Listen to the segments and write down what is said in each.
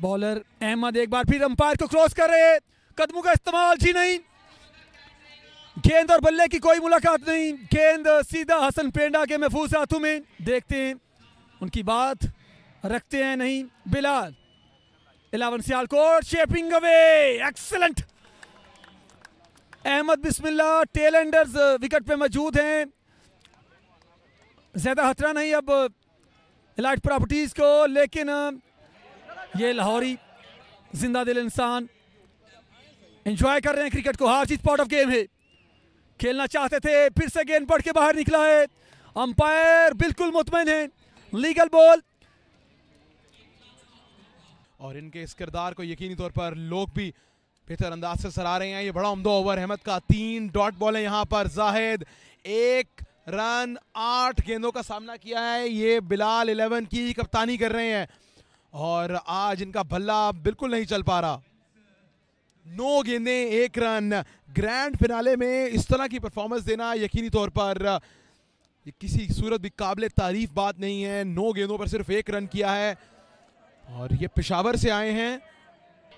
bowler Ahmad एक बार फिर umpire को क्रॉस कर रहे हैं कदमों का इस्तेमाल जी नहीं गेंद और बल्ले की कोई मुलाकात नहीं गेंद सीधा हसन पेंडा के महफूज हाथों में देखते हैं उनकी बात रखते हैं नहीं बिलाल इलेवन को shaping away excellent Ahmed Bismillah tail enders wicket पे मौजूद हैं ज़्यादा खतरा नहीं अब इलाइट प्रॉपर्टीज़ को लेकिन ये लाहौरी जिंदा दिल इंसान इंजॉय कर रहे हैं क्रिकेट को हर चीज पार्ट ऑफ गेम है खेलना चाहते थे फिर से गेंद पढ़ के बाहर निकला है अंपायर बिल्कुल मुतमिन है लीगल बॉल और इनके इस किरदार को यकीनी तौर पर लोग भी बेहतर अंदाज से सरा रहे हैं ये बड़ा उमदा ओवर अहमद का तीन डॉट बॉल है यहाँ पर जाहिद एक रन आठ गेंदों का सामना किया है ये बिलाल इलेवन की कप्तानी कर रहे हैं और आज इनका भल्ला बिल्कुल नहीं चल पा रहा नो गेंदे एक रन ग्रैंड फिनाले में इस तरह की परफॉर्मेंस देना यकीनी तौर पर किसी सूरत भी काबिल तारीफ बात नहीं है नो गेंदों पर सिर्फ एक रन किया है और ये पिशावर से आए हैं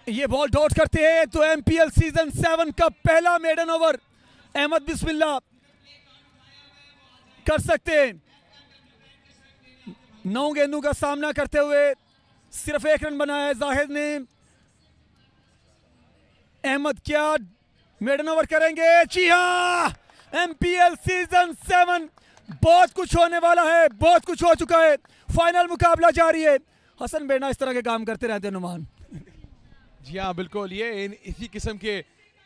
ये बॉल डॉट करते हैं तो एमपीएल सीजन सेवन का पहला मेडन ओवर अहमद बिस्मिल्ला कर सकते हैं नौ गेंदों का सामना करते हुए सिर्फ एक रन बनाया जाहिद ने अहमद क्या मेडन ओवर करेंगे जी हाँ एम सीजन सेवन बहुत कुछ होने वाला है बहुत कुछ हो चुका है फाइनल मुकाबला जारी है हसन बेना इस तरह के काम करते रहते हैं नुमान जी हाँ बिल्कुल ये इन इसी किस्म के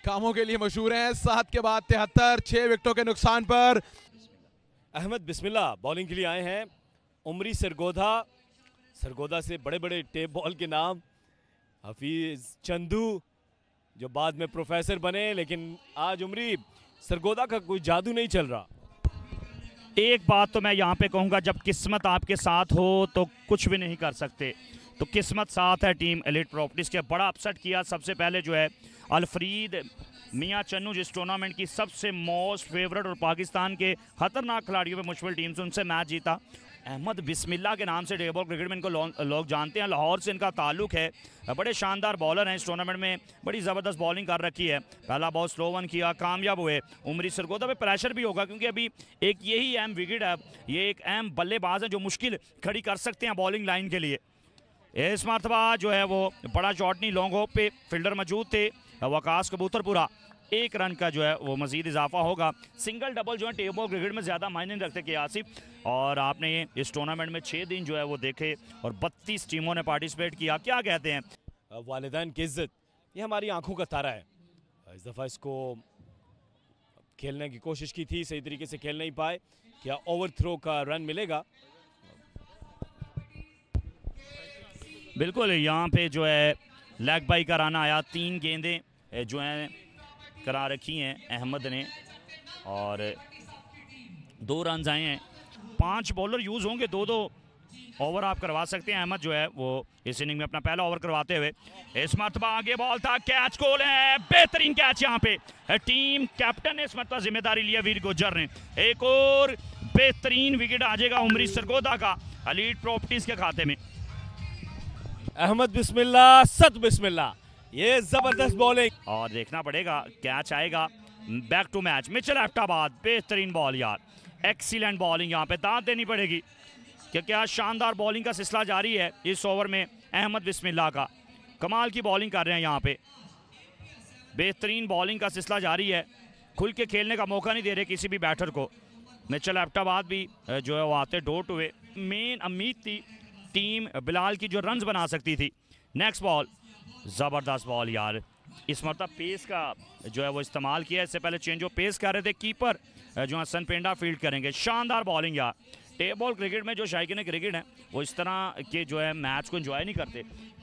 कामों के लिए मशहूर हैं सात के बाद तिहत्तर छः विकटों के नुकसान पर अहमद बिस्मिल्ला बॉलिंग के लिए आए हैं उमरी सरगोधा सरगोदा से बड़े बड़े टेप बॉल के नाम हफीज़ चंदू जो बाद में प्रोफेसर बने लेकिन आज उमरी सरगोदा का कोई जादू नहीं चल रहा एक बात तो मैं यहाँ पे कहूँगा जब किस्मत आपके साथ हो तो कुछ भी नहीं कर सकते तो किस्मत साथ है टीम एलिट प्रॉपर्टीज़ के बड़ा अपसेट किया सबसे पहले जो है अलफरीद मियाँ चन्नू जिस टूर्नामेंट की सबसे मोस्ट फेवरेट और पाकिस्तान के ख़तरनाक खिलाड़ियों पे मुश्किल टीम से उनसे मैच जीता अहमद बिस्मिल्ला के नाम से टेबल क्रिकेट में इनको लोग जानते हैं लाहौर से इनका ताल्लुक है बड़े शानदार बॉलर हैं इस टूर्नामेंट में बड़ी ज़बरदस्त बॉलिंग कर रखी है पहला बहुत स्लो वन किया कामयाब हुए उमरी सरगोदा पे प्रेशर भी होगा क्योंकि अभी एक यही अहम विकेट है ये एक अहम बल्लेबाज है जो मुश्किल खड़ी कर सकते हैं बॉलिंग लाइन के लिए इस मरतबा जो है वो बड़ा चौटनी नहीं लॉन्ग होप पे फील्डर मौजूद थे वकास कबूतरपुरा एक रन का जो है वो मजीद इजाफा होगा सिंगल डबल जो है टेबल क्रिकेट में ज़्यादा मायने रखते कि आसिफ और आपने इस टूर्नामेंट में छः दिन जो है वो देखे और बत्तीस टीमों ने पार्टिसिपेट किया क्या कहते हैं वालदान की इज्जत ये हमारी आंखों का तारा है इस दफ़ा इसको खेलने की कोशिश की थी सही तरीके से खेल नहीं पाए क्या ओवर थ्रो का रन मिलेगा बिल्कुल यहाँ पे जो है लेग बाई रन आया तीन गेंदें जो हैं करा रखी हैं अहमद ने और दो रन आए हैं पांच बॉलर यूज़ होंगे दो दो ओवर आप करवा सकते हैं अहमद जो है वो इस इनिंग में अपना पहला ओवर करवाते हुए इस मरतबा आगे बॉल था कैच गोल है बेहतरीन कैच यहाँ पे टीम कैप्टन ने इस मरतबा जिम्मेदारी लिया वीर गुजर ने एक और बेहतरीन विकेट आ जाएगा उमरी सरगोदा का अलीट प्रॉपर्टीज के खाते में अहमद बिस्मिल्ला सत बिस्मिल्ला ये जबरदस्त बॉलिंग और देखना पड़ेगा कैच आएगा बैक टू मैच मिचल एफ्टाबाद बेहतरीन बॉल यार एक्सीलेंट बॉलिंग यहाँ पे दांत देनी पड़ेगी क्योंकि आज शानदार बॉलिंग का सिलसिला जारी है इस ओवर में अहमद बिस्मिल्ला का कमाल की बॉलिंग कर रहे हैं यहाँ पे बेहतरीन बॉलिंग का सिलसिला जारी है खुल के खेलने का मौका नहीं दे रहे किसी भी बैटर को मिचल एफ्टाबाद भी जो है वो आते डोट हुए मेन उम्मीद थी टीम बिलाल की जो रन बना सकती थी नेक्स्ट बॉल ज़बरदस्त बॉल यार इस मरतब पेस का जो है वो इस्तेमाल किया इससे पहले चेंज ऑफ पेस कर रहे थे कीपर जो सन पेंडा फील्ड करेंगे शानदार बॉलिंग यार टेबल क्रिकेट में जो ने क्रिकेट है वो इस तरह के जो है मैच को इन्जॉय नहीं करते